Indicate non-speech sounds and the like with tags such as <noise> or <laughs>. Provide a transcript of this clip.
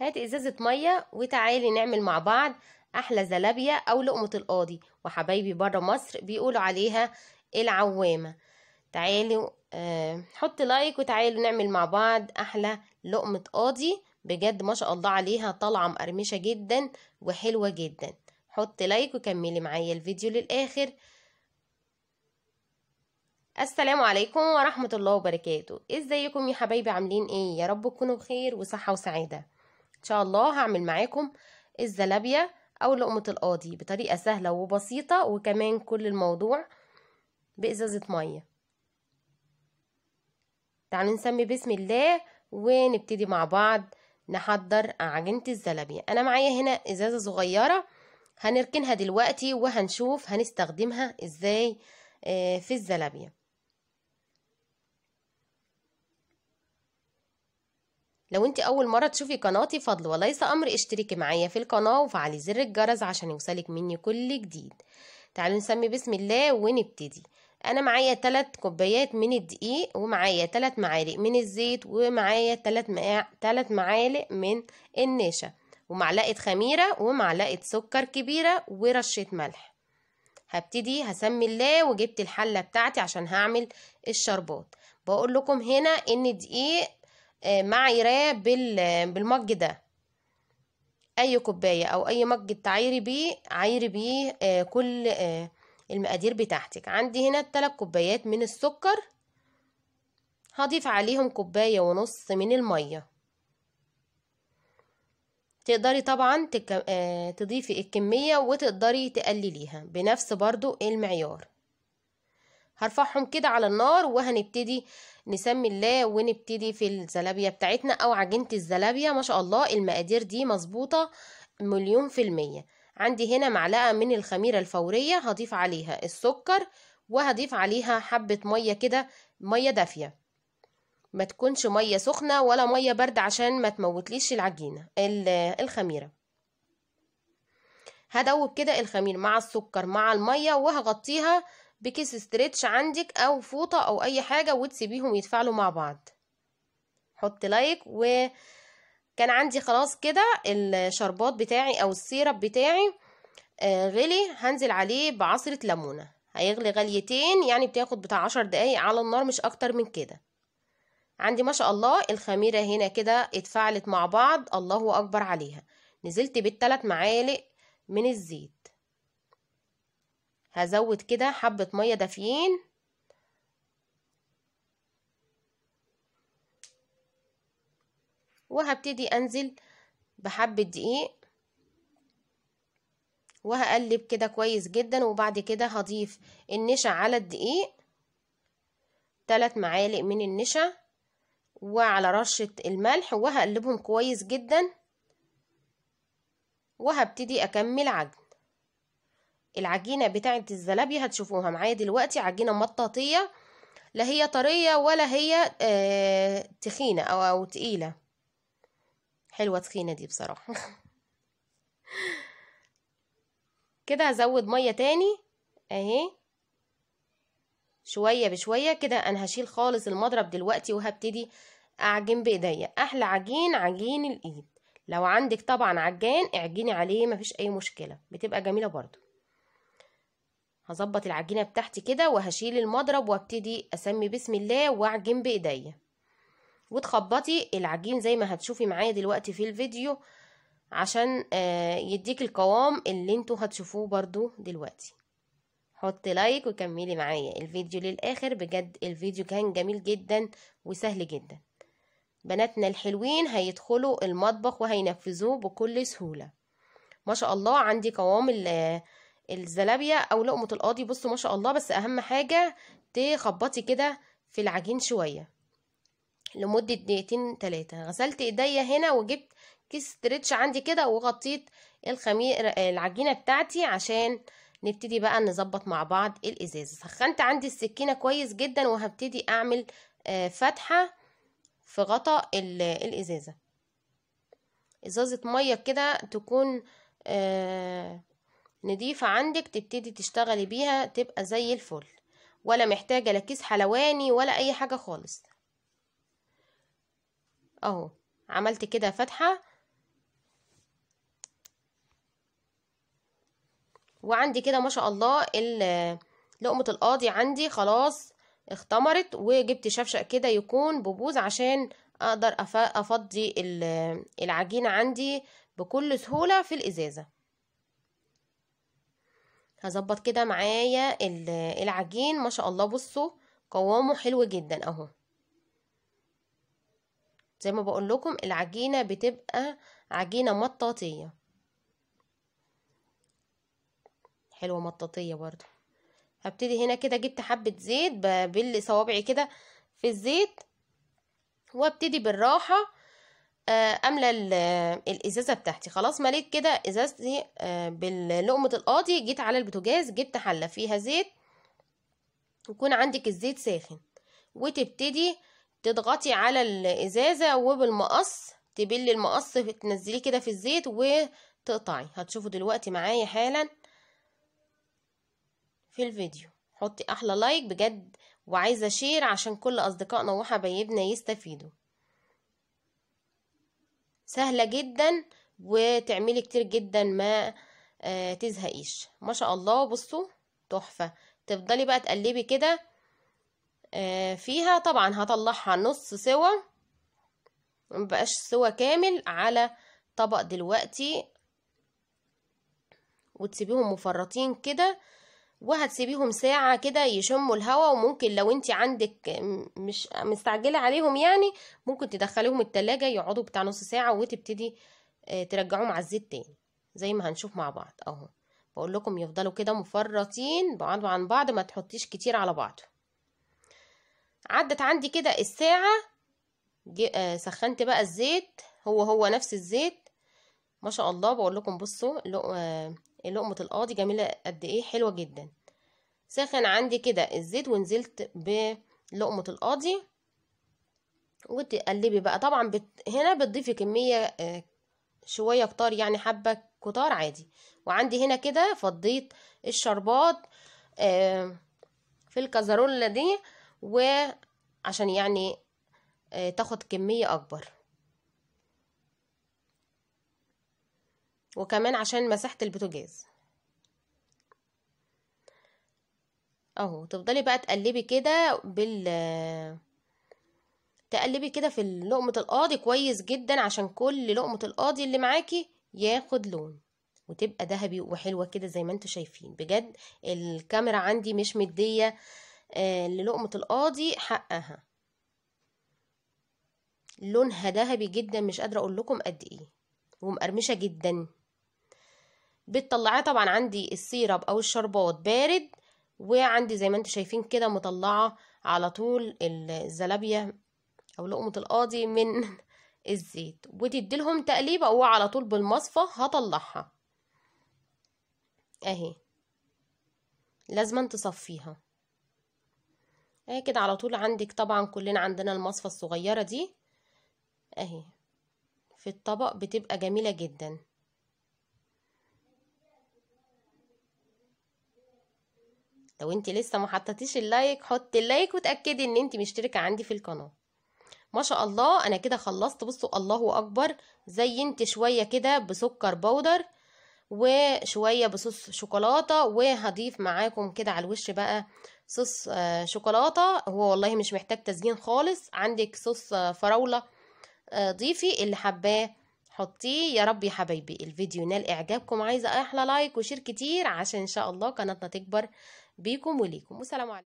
هات ازازه ميه وتعالي نعمل مع بعض احلى زلابيه او لقمه القاضي وحبايبي بره مصر بيقولوا عليها العوامه تعالي آه حط لايك وتعالوا نعمل مع بعض احلى لقمه قاضي بجد ما شاء الله عليها طالعه مقرمشه جدا وحلوه جدا حط لايك وكملي معايا الفيديو للاخر السلام عليكم ورحمة الله وبركاته ازيكم يا حبايبي عاملين ايه يا رب تكونوا بخير وصحة وسعادة شاء الله هعمل معاكم الزلابية أو لقمة القاضي بطريقة سهلة وبسيطة وكمان كل الموضوع بإزازة مية تعالوا نسمي بسم الله ونبتدي مع بعض نحضر عجينة الزلابية أنا معايا هنا إزازة صغيرة هنركنها دلوقتي وهنشوف هنستخدمها إزاي آه، في الزلابية لو انت اول مره تشوفي قناتي فضل وليس امر اشتركي معايا في القناه وفعلي زر الجرس عشان يوصلك مني كل جديد تعالوا نسمي بسم الله ونبتدي انا معايا 3 كوبايات من الدقيق ومعايا 3 معالق من الزيت ومعايا 3 مع... 3 معالق من النشا ومعلقه خميره ومعلقه سكر كبيره ورشه ملح هبتدي هسمي الله وجبت الحله بتاعتي عشان هعمل الشربات بقول لكم هنا ان دقيق معايراه بالمج ده اي كوبايه او اي مج تعايري بيه عايري بيه آه، كل آه، المقادير بتاعتك عندي هنا الثلاث كوبايات من السكر هضيف عليهم كوبايه ونص من الميه تقدري طبعا آه، تضيفي الكميه وتقدري تقلليها بنفس برضو المعيار هرفعهم كده على النار وهنبتدي نسمي الله ونبتدي في الزلابية بتاعتنا او عجينة الزلابية ما شاء الله المقادير دي مظبوطة مليون في المية عندي هنا معلقة من الخميرة الفورية هضيف عليها السكر وهضيف عليها حبة مية كده مية دافية ما تكونش مية سخنة ولا مية برد عشان ما تموتليش العجينة الخميرة هدوب كده الخمير مع السكر مع المية وهغطيها بكيس استرتش عندك او فوطه او اي حاجه وتسيبيهم يتفعلوا مع بعض حط لايك و كان عندي خلاص كده الشربات بتاعي او السيرب بتاعي آه، غلي هنزل عليه بعصره ليمونه هيغلي غليتين يعني بتاخد بتاع عشر دقايق على النار مش اكتر من كده عندي ما شاء الله الخميره هنا كده اتفعلت مع بعض الله اكبر عليها نزلت بالتلات معالق من الزيت هزود كده حبة مية دافيين وهبتدي أنزل بحبة دقيق وهقلب كده كويس جدا وبعد كده هضيف النشا على الدقيق تلات معالق من النشا وعلى رشة الملح وهقلبهم كويس جدا وهبتدي أكمل عجن العجينة بتاعة الزلابية هتشوفوها معايا دلوقتي عجينة مطاطية لا هي طرية ولا هي آه تخينة أو, أو تقيلة حلوة تخينة دي بصراحة <laughs> كده هزود مية تاني اهي شوية بشوية كده أنا هشيل خالص المضرب دلوقتي وهبتدي أعجن بإيديا أحلى عجين عجين الإيد لو عندك طبعا عجان اعجني عليه مفيش أي مشكلة بتبقى جميلة برضو هظبط العجينة بتاعتي كده وهشيل المضرب وابتدي اسمي بسم الله واعجن بايديا وتخبطي العجين زي ما هتشوفي معايا دلوقتي في الفيديو عشان آه، يديك القوام اللي انتوا هتشوفوه برضو دلوقتي حط لايك وكملي معايا الفيديو للاخر بجد الفيديو كان جميل جدا وسهل جدا بناتنا الحلوين هيدخلوا المطبخ وهينفذوه بكل سهولة ما شاء الله عندي قوام الزلابية او لقمة القاضي بصوا ما شاء الله بس اهم حاجة تخبطي كده في العجين شوية لمدة دقيقتين تلاتة غسلت ايديا هنا وجبت كيس ستريتش عندي كده وغطيت الخمير العجينة بتاعتي عشان نبتدي بقى نظبط مع بعض الازازة سخنت عندي السكينة كويس جدا وهبتدي اعمل آه، فتحة في غطاء الازازة ازازة مية كده تكون آه نضيفة عندك تبتدي تشتغلي بيها تبقى زي الفل ولا محتاجة لا كيس حلواني ولا أي حاجة خالص أهو عملت كده فتحة وعندي كده ما شاء الله لقمة القاضي عندي خلاص اختمرت وجبت شفشق كده يكون ببوز عشان اقدر افضي العجينة عندي بكل سهولة في الازازة هظبط كده معايا العجين ما شاء الله بصوا قوامه حلو جدا اهو زي ما بقول لكم العجينه بتبقى عجينه مطاطيه حلوه مطاطيه برضو هبتدي هنا كده جبت حبه زيت ببل صوابعي كده في الزيت وابتدي بالراحه آه، املى الازازه بتاعتي خلاص مليت كده ازازتي آه، بلقمه القاضي جيت على البوتاجاز جبت حله فيها زيت يكون عندك الزيت ساخن وتبتدي تضغطي على الازازه وبالمقص تبلي المقص تنزليه كده في الزيت وتقطعي هتشوفوا دلوقتي معايا حالا في الفيديو حطي احلى لايك بجد وعايزه شير عشان كل اصدقائنا وحبايبنا يستفيدوا سهلة جدا وتعملي كتير جدا ما آه، تزهقيش ما شاء الله بصوا تحفة تفضلي بقى تقلبي كده آه، فيها طبعا هطلعها نص سوا مبقاش سوا كامل على طبق دلوقتي وتسيبيهم مفرطين كده وهتسيبيهم ساعة كده يشموا الهوا وممكن لو انت عندك مش مستعجلة عليهم يعني ممكن تدخليهم التلاجة يقعدوا بتاع نص ساعة وتبتدي آه، ترجعوهم على الزيت تاني زي ما هنشوف مع بعض اهو بقول لكم يفضلوا كده مفرطين بعض عن بعض ما تحطيش كتير على بعض عدت عندي كده الساعة آه، سخنت بقى الزيت هو هو نفس الزيت ما شاء الله بقول لكم بصوا لقمة القاضي جميلة قد ايه حلوة جدا سخن عندي كده الزيت ونزلت بلقمة القاضي وتقلبي بقى طبعا بت... هنا بتضيفي كمية آه، شوية كتار يعني حبة كتار عادي وعندي هنا كده فضيت الشربات آه، في الكزرولة دي وعشان يعني آه، تاخد كمية اكبر وكمان عشان مساحة البوتاجاز اهو تفضلي بقى تقلبي كده بال تقلبي كده في لقمة القاضي كويس جدا عشان كل لقمة القاضي اللي معاكي ياخد لون وتبقى ذهبي وحلوة كده زي ما انتوا شايفين بجد الكاميرا عندي مش مدية آه، للقمة القاضي حقها لونها ذهبي جدا مش قادرة اقول لكم قد ايه ومقرمشة جدا بتطلعيه طبعا عندي السيرب او الشربات بارد وعندي زي ما انتم شايفين كده مطلعه على طول الزلابيه او لقمه القاضي من <laughs> الزيت وتدي لهم تقليبه وعلى طول بالمصفه هطلعها اهي لازم تصفيها اهي كده على طول عندك طبعا كلنا عندنا المصفه الصغيره دي اهي في الطبق بتبقى جميله جدا لو انت لسه ما حطيتيش اللايك حطي اللايك وتاكدي ان انت مشتركه عندي في القناه ما شاء الله انا كده خلصت بصوا الله اكبر انت شويه كده بسكر بودر وشويه بصوص شوكولاته وهضيف معاكم كده على الوش بقى صوص آه، شوكولاته هو والله مش محتاج تزيين خالص عندك صوص آه، فراوله آه، ضيفي اللي حباه حطيه يا رب يا حبايبي الفيديو نال اعجابكم عايزه احلى لايك وشير كتير عشان ان شاء الله قناتنا تكبر بيكم وليكم والسلام عليكم